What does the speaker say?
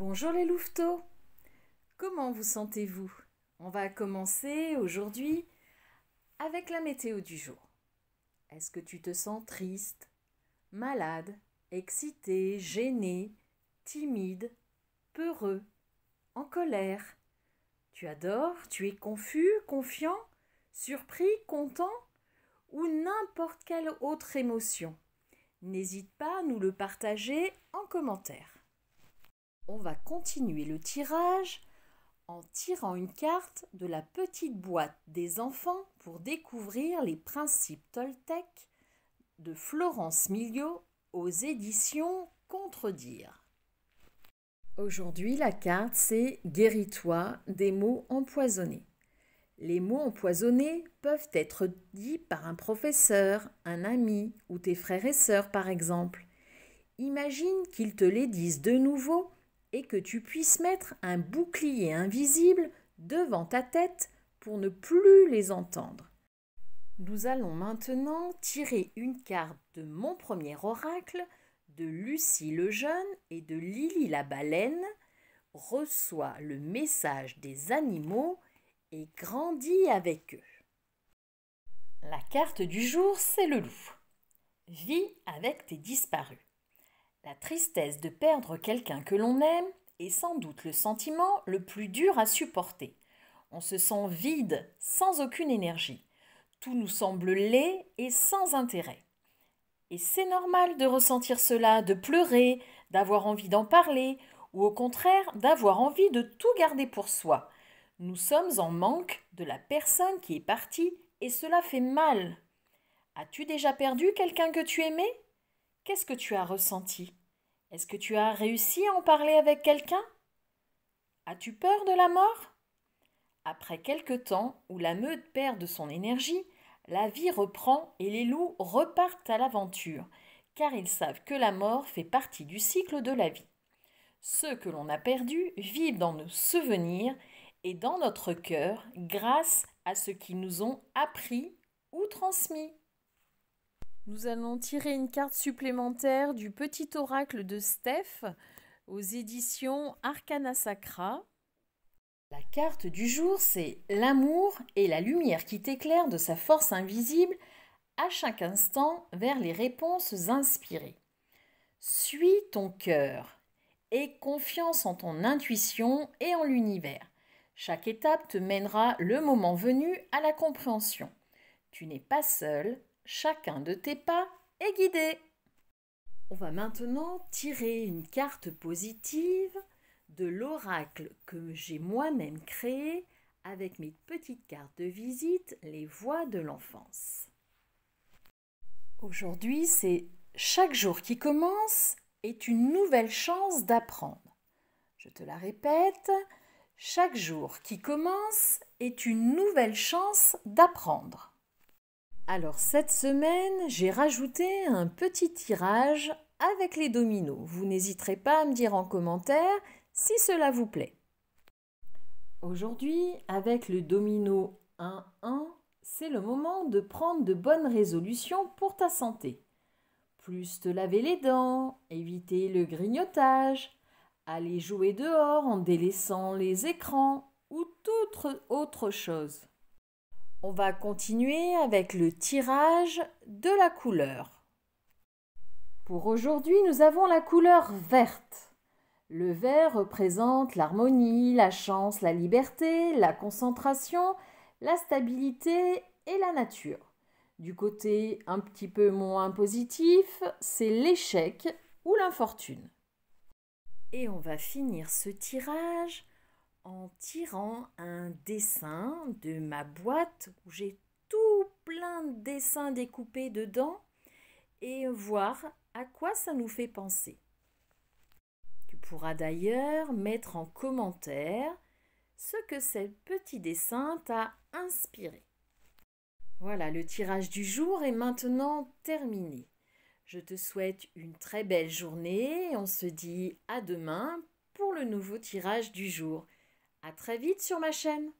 Bonjour les louveteaux Comment vous sentez-vous On va commencer aujourd'hui avec la météo du jour. Est-ce que tu te sens triste, malade, excité, gêné, timide, peureux, en colère Tu adores, tu es confus, confiant, surpris, content ou n'importe quelle autre émotion N'hésite pas à nous le partager en commentaire on va continuer le tirage en tirant une carte de la petite boîte des enfants pour découvrir les principes Toltec de Florence Milio aux éditions Contredire. Aujourd'hui, la carte, c'est Guéris-toi des mots empoisonnés. Les mots empoisonnés peuvent être dits par un professeur, un ami ou tes frères et sœurs, par exemple. Imagine qu'ils te les disent de nouveau et que tu puisses mettre un bouclier invisible devant ta tête pour ne plus les entendre. Nous allons maintenant tirer une carte de mon premier oracle, de Lucie le jeune et de Lily la baleine, Reçois le message des animaux et grandit avec eux. La carte du jour, c'est le loup. Vis avec tes disparus. La tristesse de perdre quelqu'un que l'on aime est sans doute le sentiment le plus dur à supporter. On se sent vide, sans aucune énergie. Tout nous semble laid et sans intérêt. Et c'est normal de ressentir cela, de pleurer, d'avoir envie d'en parler, ou au contraire d'avoir envie de tout garder pour soi. Nous sommes en manque de la personne qui est partie et cela fait mal. As-tu déjà perdu quelqu'un que tu aimais Qu'est-ce que tu as ressenti Est-ce que tu as réussi à en parler avec quelqu'un As-tu peur de la mort Après quelque temps, où la meute perd de son énergie, la vie reprend et les loups repartent à l'aventure, car ils savent que la mort fait partie du cycle de la vie. Ce que l'on a perdu vivent dans nos souvenirs et dans notre cœur grâce à ce qu'ils nous ont appris ou transmis. Nous allons tirer une carte supplémentaire du Petit Oracle de Steph aux éditions Arcana Sacra. La carte du jour, c'est l'amour et la lumière qui t'éclaire de sa force invisible à chaque instant vers les réponses inspirées. Suis ton cœur et confiance en ton intuition et en l'univers. Chaque étape te mènera le moment venu à la compréhension. Tu n'es pas seul, Chacun de tes pas est guidé. On va maintenant tirer une carte positive de l'oracle que j'ai moi-même créé avec mes petites cartes de visite, les voix de l'enfance. Aujourd'hui, c'est chaque jour qui commence est une nouvelle chance d'apprendre. Je te la répète, chaque jour qui commence est une nouvelle chance d'apprendre. Alors cette semaine, j'ai rajouté un petit tirage avec les dominos. Vous n'hésiterez pas à me dire en commentaire si cela vous plaît. Aujourd'hui, avec le domino 1-1, c'est le moment de prendre de bonnes résolutions pour ta santé. Plus te laver les dents, éviter le grignotage, aller jouer dehors en délaissant les écrans ou toute autre chose. On va continuer avec le tirage de la couleur. Pour aujourd'hui, nous avons la couleur verte. Le vert représente l'harmonie, la chance, la liberté, la concentration, la stabilité et la nature. Du côté un petit peu moins positif, c'est l'échec ou l'infortune. Et on va finir ce tirage en tirant un dessin de ma boîte où j'ai tout plein de dessins découpés dedans et voir à quoi ça nous fait penser. Tu pourras d'ailleurs mettre en commentaire ce que ce petit dessin t'a inspiré. Voilà, le tirage du jour est maintenant terminé. Je te souhaite une très belle journée et on se dit à demain pour le nouveau tirage du jour. À très vite sur ma chaîne